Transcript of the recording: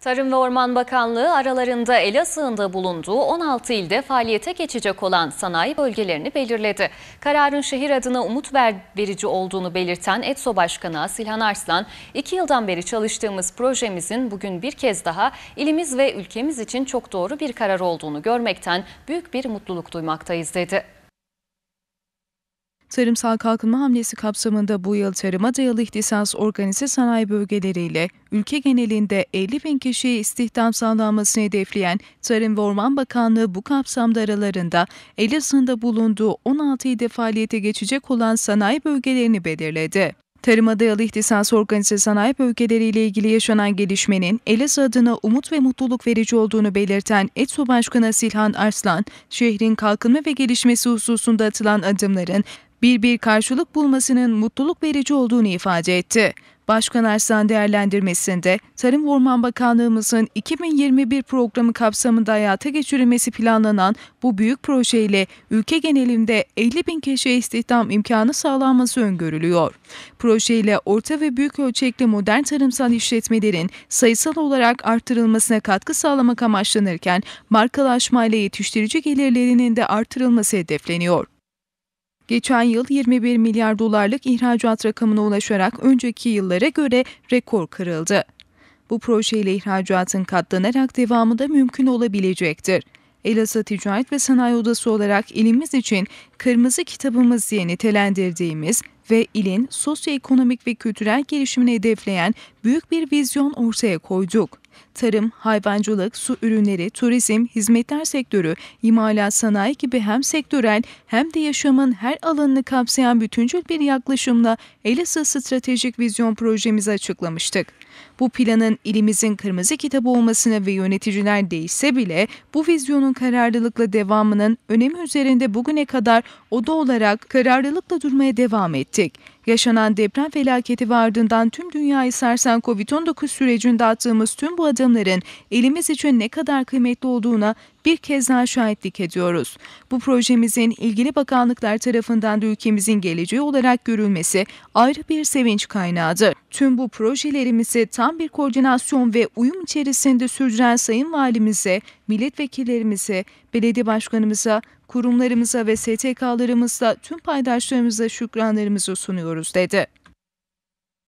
Tarım ve Orman Bakanlığı aralarında Elazığ'ında bulunduğu 16 ilde faaliyete geçecek olan sanayi bölgelerini belirledi. Kararın şehir adına umut verici olduğunu belirten ETSO Başkanı Asilhan Arslan, 2 yıldan beri çalıştığımız projemizin bugün bir kez daha ilimiz ve ülkemiz için çok doğru bir karar olduğunu görmekten büyük bir mutluluk duymaktayız dedi. Tarımsal kalkınma hamlesi kapsamında bu yıl tarıma dayalı ihtisas organize sanayi bölgeleriyle ülke genelinde 50 bin kişiye istihdam sağlanmasını hedefleyen Tarım ve Orman Bakanlığı bu kapsamda aralarında Elazığ'da bulunduğu 16 ilde faaliyete geçecek olan sanayi bölgelerini belirledi. Tarıma dayalı ihtisas organize sanayi bölgeleriyle ilgili yaşanan gelişmenin Elazığ adına umut ve mutluluk verici olduğunu belirten ETSO Başkanı Silhan Arslan, şehrin kalkınma ve gelişmesi hususunda atılan adımların bir bir karşılık bulmasının mutluluk verici olduğunu ifade etti. Başkan Arslan değerlendirmesinde Tarım ve Orman Bakanlığımızın 2021 programı kapsamında hayata geçirilmesi planlanan bu büyük projeyle ülke genelinde 50 bin kişiye istihdam imkanı sağlanması öngörülüyor. Projeyle orta ve büyük ölçekli modern tarımsal işletmelerin sayısal olarak artırılmasına katkı sağlamak amaçlanırken markalaşmayla yetiştirici gelirlerinin de artırılması hedefleniyor. Geçen yıl 21 milyar dolarlık ihracat rakamına ulaşarak önceki yıllara göre rekor kırıldı. Bu projeyle ihracatın katlanarak devamı da mümkün olabilecektir. Elazığ Ticaret ve Sanayi Odası olarak ilimiz için Kırmızı Kitabımız diye nitelendirdiğimiz ve ilin sosyoekonomik ve kültürel gelişimini hedefleyen büyük bir vizyon ortaya koyduk tarım, hayvancılık, su ürünleri, turizm, hizmetler sektörü, imalat, sanayi gibi hem sektörel hem de yaşamın her alanını kapsayan bütüncül bir yaklaşımla Elazığ Stratejik Vizyon projemizi açıklamıştık. Bu planın ilimizin kırmızı kitabı olmasına ve yöneticiler değişse bile bu vizyonun kararlılıkla devamının önemi üzerinde bugüne kadar oda olarak kararlılıkla durmaya devam ettik. Yaşanan deprem felaketi ve ardından tüm dünyayı sarsan COVID-19 sürecinde attığımız tüm bu adımların elimiz için ne kadar kıymetli olduğuna bir kez daha şahitlik ediyoruz. Bu projemizin ilgili bakanlıklar tarafından da ülkemizin geleceği olarak görülmesi ayrı bir sevinç kaynağıdır. Tüm bu projelerimizi tam bir koordinasyon ve uyum içerisinde sürdüren Sayın Valimize, milletvekillerimize, belediye başkanımıza, kurumlarımıza ve STK'larımızla tüm paydaşlarımıza şükranlarımızı sunuyoruz dedi.